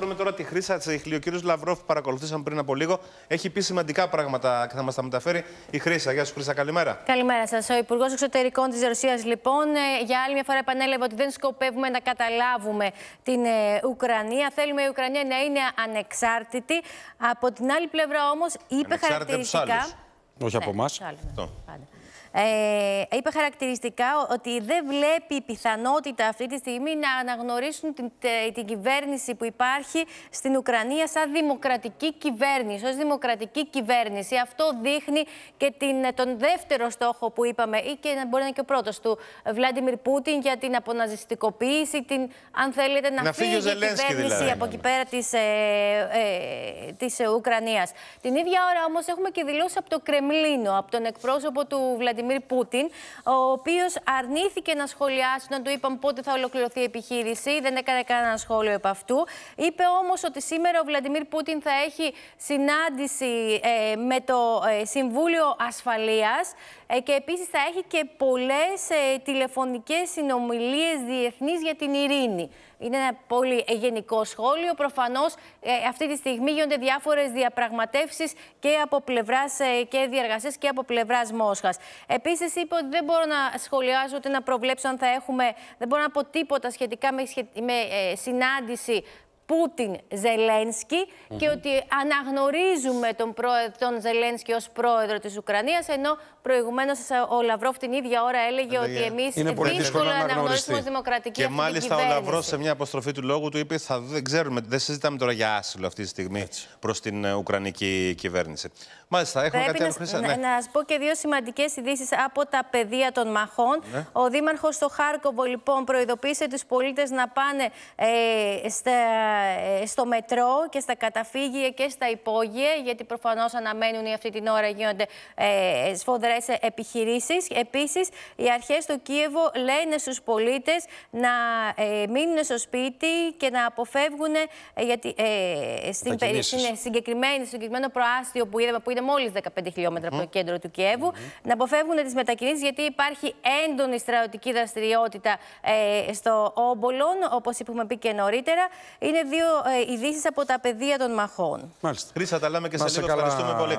να τώρα τη Χρύσα Ο κύριος Λαυρόφ που παρακολουθήσαμε πριν από λίγο έχει πει σημαντικά πράγματα και θα μας τα μεταφέρει η Χρύσα. Γεια σου, Χρύσα, καλημέρα. Καλημέρα σας. Ο Υπουργός Εξωτερικών της Ρωσίας, λοιπόν, ε, για άλλη μια φορά επανέλαβε ότι δεν σκοπεύουμε να καταλάβουμε την ε, Ουκρανία. Θέλουμε η Ουκρανία να είναι ανεξάρτητη. Από την άλλη πλευρά όμως είπε χαρακτηριστικά. Όχι από ναι, εμάς. Ε, είπε χαρακτηριστικά ότι δεν βλέπει η πιθανότητα αυτή τη στιγμή να αναγνωρίσουν την, την κυβέρνηση που υπάρχει στην Ουκρανία σαν δημοκρατική κυβέρνηση, ως δημοκρατική κυβέρνηση. Αυτό δείχνει και την, ε, τον δεύτερο στόχο που είπαμε ή και μπορεί να είναι και ο πρώτος του ε, Βλάντιμιρ Πούτιν για την αποναζιστικοποίηση, την, αν θέλετε να, να φύγει η κυβέρνηση δηλαδή. από ναι, εκεί ναι. πέρα της, ε, ε, της ε, Ουκρανίας. Την ίδια ώρα όμως έχουμε και δηλώσει από το Κρεμλίνο, από τον εκπρόσωπο του Βλαντιμίρ Πούτιν, ο οποίος αρνήθηκε να σχολιάσει να του είπαν πότε θα ολοκληρωθεί η επιχείρηση. Δεν έκανε κανένα σχόλιο επ' αυτού. Είπε όμως ότι σήμερα ο Βλαντιμίρ Πούτιν θα έχει συνάντηση ε, με το ε, Συμβούλιο Ασφαλείας ε, και επίσης θα έχει και πολλές τηλεφωνικές συνομιλίες διεθνείς για την ειρήνη. Είναι ένα πολύ γενικό σχόλιο. Προφανώς αυτή τη στιγμή γίνονται διάφορες διαπραγματεύσεις και από πλευράς και διαργασίε και από πλευράς Μόσχας. Επίσης, είπε ότι δεν μπορώ να σχολιάζω ούτε να προβλέψω αν θα έχουμε. Δεν μπορώ να πω τίποτα σχετικά με, με ε, συνάντηση Πούτιν Ζελένσκι mm -hmm. και ότι αναγνωρίζουμε τον, πρόεδρο, τον Ζελένσκι ως πρόεδρο της Ουκρανίας ενώ προηγουμένως ο Λαυρόφ την ίδια ώρα έλεγε yeah. Ε, ότι ε, εμείς είναι πολύ δύσκολο να αναγνωρίσουμε Ως δημοκρατική και μάλιστα ο Λαυρό σε μια αποστροφή του λόγου του είπε θα δεν ξέρουμε, δεν συζητάμε τώρα για άσυλο αυτή τη στιγμή Έτσι. προς την ε, Ουκρανική κυβέρνηση. Μάλιστα, έχουμε Πρέπει κάτι να, άλλο. Ναι. Να, να σας πω και δύο σημαντικές ειδήσεις από τα πεδία των μαχών. Ναι. Ο Δήμαρχος στο Χάρκοβο, λοιπόν, προειδοποίησε τους πολίτες να πάνε ε, στα, ε, στο μετρό και στα καταφύγια και στα υπόγεια, γιατί προφανώς αναμένουν ή αυτή την ώρα γίνονται ε, σφοδρές επιχειρήσεις. Επίσης, οι αρχές στο Κίεβο λένε στους πολίτες να ε, μείνουν στο σπίτι και να αποφεύγουν γιατί, ε, στην, στην, συγκεκριμένη, συγκεκριμένο προάστιο που είδαμε, που είναι μόλις 15 χιλιόμετρα mm. από το κέντρο του Κιέβου, να αποφεύγουν τις μετακινήσεις, γιατί υπάρχει έντονη στρατιωτική δραστηριότητα ε, στο Όμπολον, όπως είπαμε πει και νωρίτερα δύο ε, ειδήσεις από τα πεδία των μαχών. Μάλιστα. Χρήσα, τα λέμε και σε λίγο. Ευχαριστούμε πολύ.